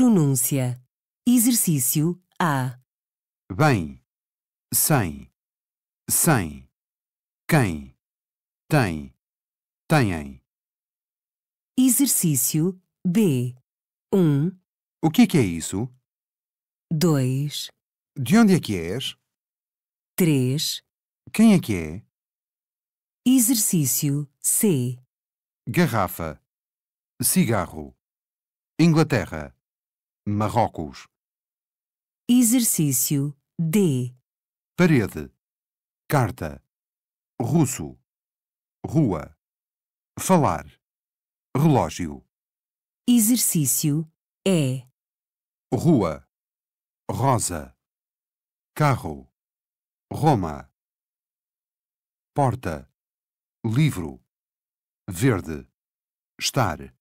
Pronúncia. Exercício A. Bem. Sem. Sem. Quem. Tem. Têm. Exercício B. 1. Um, o que é, que é isso? 2. De onde é que és? 3. Quem é que é? Exercício C. Garrafa. Cigarro. Inglaterra. Marrocos. Exercício D. Parede. Carta. Russo. Rua. Falar. Relógio. Exercício E. Rua. Rosa. Carro. Roma. Porta. Livro. Verde. Estar.